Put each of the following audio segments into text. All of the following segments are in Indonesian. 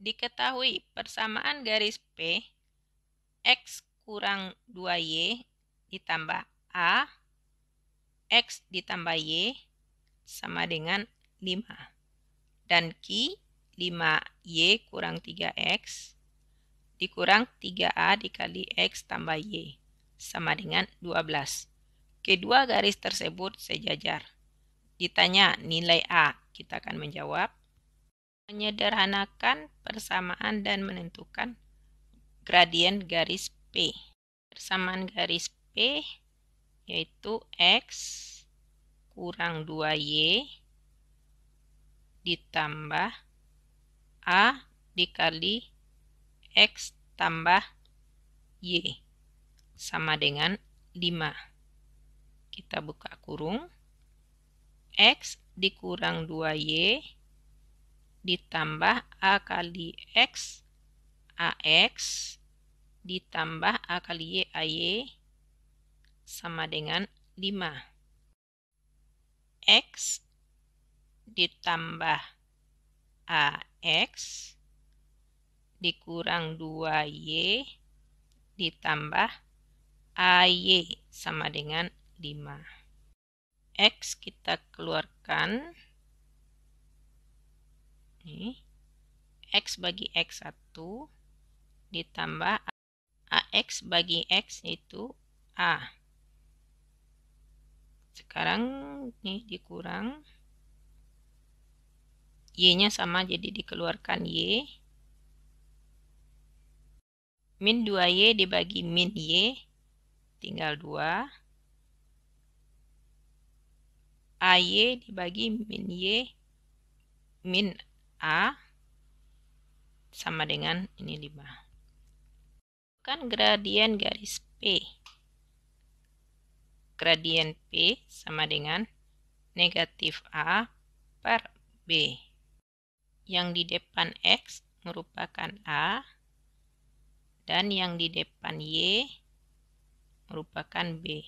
diketahui persamaan garis P X kurang 2Y ditambah A X ditambah Y sama dengan 5 dan Q 5Y kurang 3X dikurang 3A dikali X tambah Y sama dengan 12. Kedua garis tersebut sejajar. Ditanya nilai A, kita akan menjawab Menyederhanakan persamaan dan menentukan gradien garis P. Persamaan garis P yaitu X kurang 2Y ditambah A dikali X tambah Y sama dengan 5. Kita buka kurung. X dikurang 2Y ditambah A kali X AX ditambah A kali Y AY sama dengan 5. X ditambah AX dikurang 2Y ditambah AY sama dengan 5. X kita keluarkan Nih, X bagi X1 ditambah AX bagi X itu A. Sekarang ini dikurang. Y-nya sama jadi dikeluarkan Y. Min 2Y dibagi min Y tinggal 2. AY dibagi min Y min A sama dengan ini 5. Bukan gradien garis P. Gradien P sama dengan negatif A per B. Yang di depan X merupakan A dan yang di depan Y merupakan B.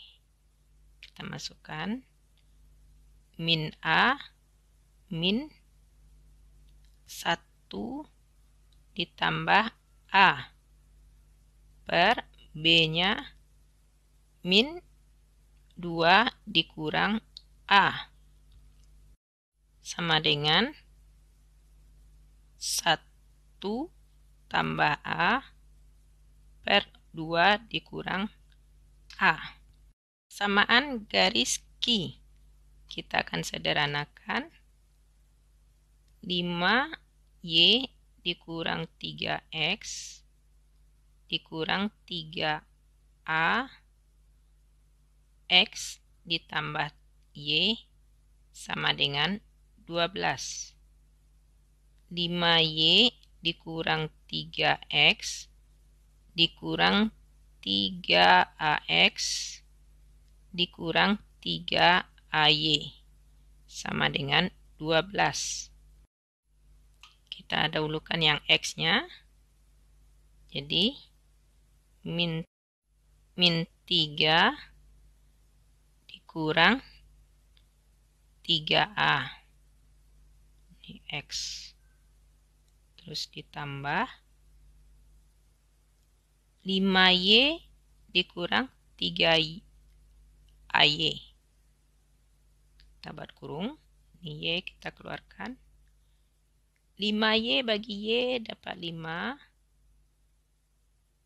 Kita masukkan min A min 1 ditambah A per B-nya min 2 dikurang A sama dengan 1 tambah A per 2 dikurang A. Samaan garis Q. Kita akan sederhanakan 5 Y dikurang 3X dikurang 3A X ditambah Y sama dengan 12. 5Y dikurang 3X dikurang 3AX dikurang 3AY sama dengan 12 kita dahulukan yang X-nya. Jadi, min, min 3 dikurang 3A. Ini X. Terus ditambah 5Y dikurang 3 AY. Kita buat kurung. Ini Y kita keluarkan. 5Y bagi Y dapat 5.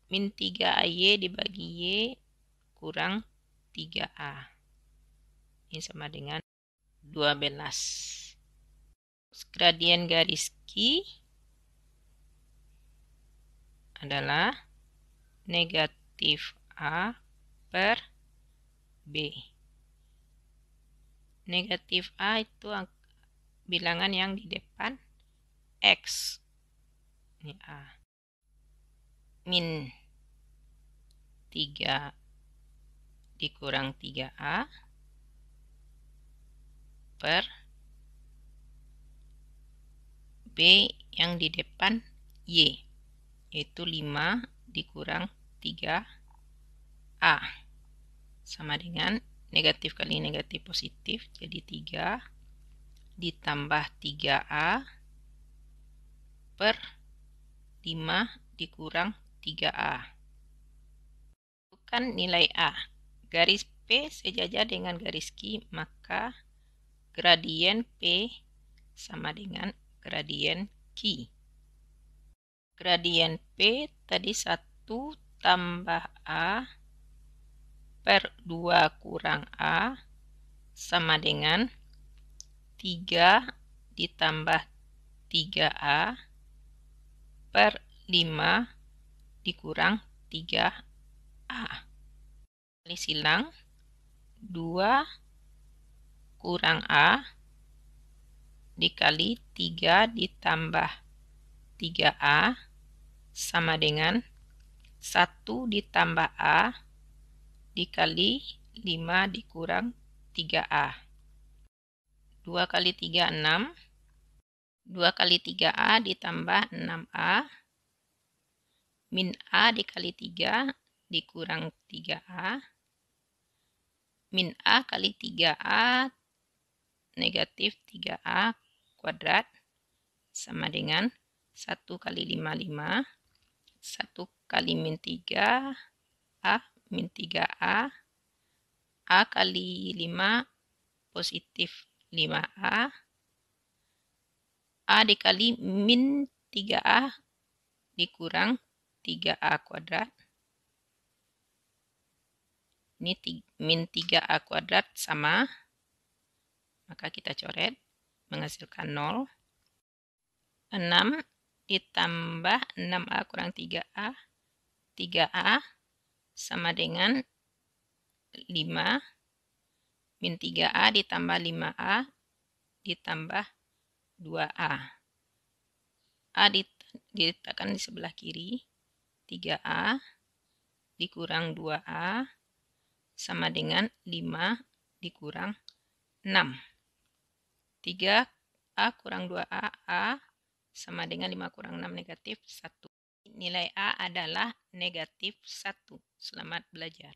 Min 3AY dibagi Y kurang 3A. Ini sama dengan 12. Gradien garis Q adalah negatif A per B. Negatif A itu bilangan yang di depan X. Ini A. Min 3 dikurang 3A per B yang di depan Y, yaitu 5 dikurang 3A. Sama dengan negatif kali negatif positif, jadi 3 ditambah 3A per 5 dikurang 3A. Bukan nilai A. Garis P sejajar dengan garis Q, maka gradien P sama dengan gradien Q. Gradien P tadi 1 tambah A per 2 kurang A sama dengan 3 ditambah 3A per 5 dikurang 3A. Kali silang 2 kurang A dikali 3 ditambah 3A sama dengan 1 ditambah A dikali 5 dikurang 3A. 2 kali 3, 6. 2 kali 3A ditambah 6A min A dikali 3 dikurang 3A min A kali 3A negatif 3A kuadrat sama dengan 1 kali 5, 5 1 kali min 3 A min 3A A kali 5 positif 5A A dikali min 3A dikurang 3A kuadrat. Ini min 3A kuadrat sama. Maka kita coret. Menghasilkan 0. 6 ditambah 6A kurang 3A. 3A sama dengan 5. Min 3A ditambah 5A ditambah 2A. A diletakkan di sebelah kiri, 3A dikurang 2A sama dengan 5 dikurang 6. 3A kurang 2A, A sama dengan 5 kurang 6 negatif 1. Nilai A adalah negatif 1. Selamat belajar.